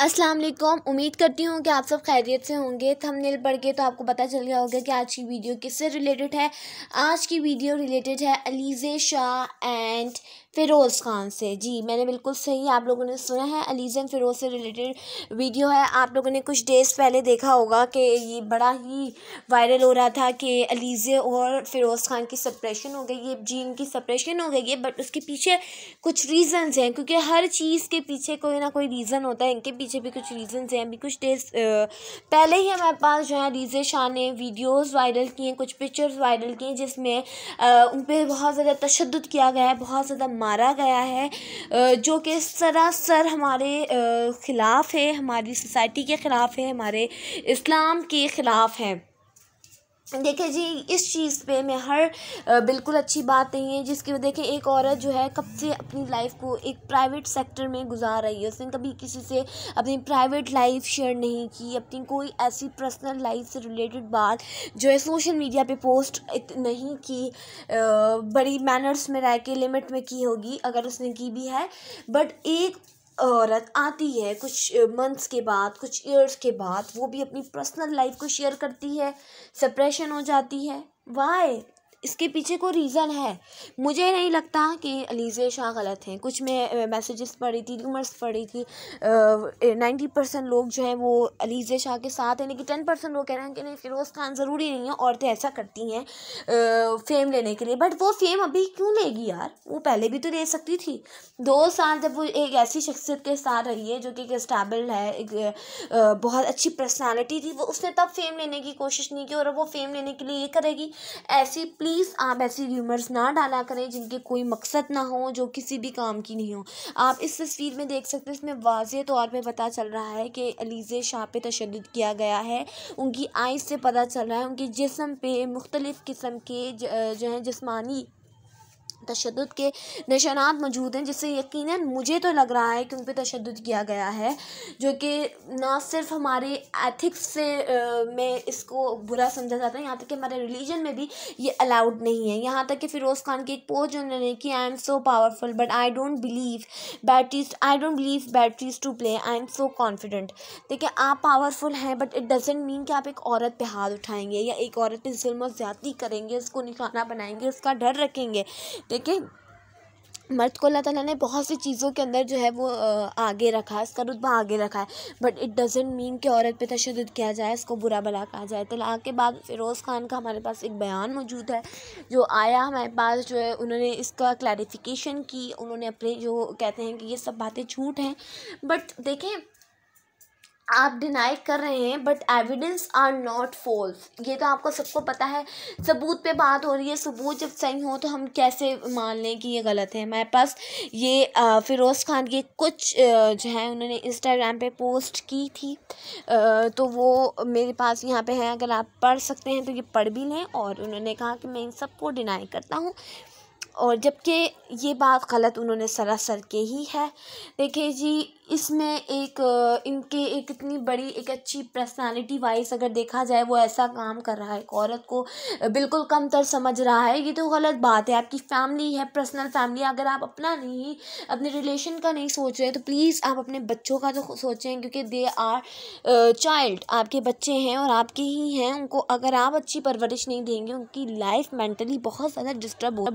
अस्सलाम वालेकुम उम्मीद करती हूँ कि आप सब खैरियत से होंगे थंबनेल पढ़ के तो आपको पता चल गया होगा कि आज की वीडियो किससे रिलेटेड है आज की वीडियो रिलेटेड है अलीज़े शाह एंड फ़िरोज़ ख़ान से जी मैंने बिल्कुल सही आप लोगों ने सुना है अलीज़न फ़िरोज़ से रिलेटेड वीडियो है आप लोगों ने कुछ डेज़ पहले देखा होगा कि ये बड़ा ही वायरल हो रहा था कि अलीज़े और फ़िरोज़ ख़ान की सप्रेशन हो गई है जी इनकी सप्रेशन हो गई है बट उसके पीछे कुछ रीज़न्स हैं क्योंकि हर चीज़ के पीछे कोई ना कोई रीज़न होता है इनके पीछे भी कुछ रीज़न्स हैं अभी कुछ डेज पहले ही हमारे पास जो है अलीज़े शाह ने वीडियोज़ वायरल किए कुछ पिक्चर्स वायरल किए जिसमें उन पर बहुत ज़्यादा तशद किया गया है बहुत ज़्यादा मारा गया है जो कि सरासर हमारे ख़िलाफ़ है हमारी सोसाइटी के ख़िलाफ़ है हमारे इस्लाम के ख़िलाफ़ है देखिए जी इस चीज़ पे मैं हर बिल्कुल अच्छी बात नहीं है जिसकी वजह देखिए एक औरत जो है कब से अपनी लाइफ को एक प्राइवेट सेक्टर में गुजार रही है उसने कभी किसी से अपनी प्राइवेट लाइफ शेयर नहीं की अपनी कोई ऐसी पर्सनल लाइफ से रिलेटेड बात जो है सोशल मीडिया पे पोस्ट नहीं की बड़ी मैनर्स में रह के लिमिट में की होगी अगर उसने की भी है बट एक औरत आती है कुछ मंथ्स के बाद कुछ ईयर्स के बाद वो भी अपनी पर्सनल लाइफ को शेयर करती है सप्रेशन हो जाती है वाई इसके पीछे कोई रीज़न है मुझे नहीं लगता कि अलीज़े शाह गलत हैं कुछ मैं मैसेजेस पढ़ी थी रूमर्स पढ़ी थी नाइन्टी परसेंट लोग जो हैं वो अलीज़े शाह के साथ हैं लेकिन टेन परसेंट लोग कह रहे हैं कि नहीं फ़िरोज़ खान ज़रूरी नहीं है औरतें ऐसा करती हैं फेम लेने के लिए बट वो फेम अभी क्यों लेगी यार वो पहले भी तो ले सकती थी दो साल जब वो एक ऐसी शख्सियत के साथ रही है जो कि एक स्टेबल है एक बहुत अच्छी पर्सनैलिटी थी वो उसने तब फेम लेने की कोशिश नहीं की और वो फेम लेने के लिए ये करेगी ऐसी प्लीज प्लीज़ आप ऐसी र्यूमर्स ना डाला करें जिनके कोई मकसद ना हो जो किसी भी काम की नहीं हो आप इस तस्वीर में देख सकते हैं इसमें वाज तौर पर पता चल रहा है कि अलीज़े शाह पे तशद किया गया है उनकी आइज़ से पता चल रहा है उनके जिसम पे मुख्तलिफ़ किस्म के जो है जिसमानी तशद के निशानात मौजूद हैं जिससे यकीनन मुझे तो लग रहा है कि उन पर तशद किया गया है जो कि ना सिर्फ हमारे एथिक्स से आ, में इसको बुरा समझा जाता है यहाँ तक कि हमारे रिलीजन में भी ये अलाउड नहीं है यहाँ तक कि फ़िरोज़ खान की एक पोस्ट उन्होंने की I am so powerful but I don't believe batteries I don't believe batteries to play I am so confident देखिए आप पावरफुल हैं बट इट डजेंट मीन कि आप एक औरत पर हाथ उठाएंगे या एक औरत पर जुल्म ज्यादा करेंगे उसको निशाना बनाएंगे उसका डर रखेंगे देखिए मर्द को अल्लाह ताला ने बहुत सी चीज़ों के अंदर जो है वो आगे रखा है इसका रुतबा आगे रखा है बट इट डजेंट मीन कि औरत पे तशद किया जाए इसको बुरा भला कहा जाए तलाक के बाद फ़िरोज़ खान का हमारे पास एक बयान मौजूद है जो आया हमारे पास जो है उन्होंने इसका क्लैरिफिकेशन की उन्होंने अपने जो कहते हैं कि ये सब बातें झूठ हैं बट देखें आप डिनाई कर रहे हैं but evidence are not false ये तो आपको सबको पता है सबूत पे बात हो रही है सबूत जब सही हो तो हम कैसे मान लें कि ये गलत है मेरे पास ये फ़िरोज़ खान की कुछ जो है उन्होंने इंस्टाग्राम पे पोस्ट की थी तो वो मेरे पास यहाँ पे है अगर आप पढ़ सकते हैं तो ये पढ़ भी लें और उन्होंने कहा कि मैं इन सबको डिनाई करता हूँ और जबकि ये बात गलत उन्होंने सरासर के ही है देखिए जी इसमें एक इनके एक इतनी बड़ी एक अच्छी पर्सनालिटी वाइज अगर देखा जाए वो ऐसा काम कर रहा है एक औरत को बिल्कुल कम तर समझ रहा है ये तो गलत बात है आपकी फैमिली है पर्सनल फैमिली अगर आप अपना नहीं अपने रिलेशन का नहीं सोच रहे तो प्लीज़ आप अपने बच्चों का तो सोचें क्योंकि दे आर चाइल्ड आपके बच्चे हैं और आपके ही हैं उनको अगर आप अच्छी परवरिश नहीं देंगे उनकी लाइफ मेंटली बहुत ज़्यादा डिस्टर्ब हो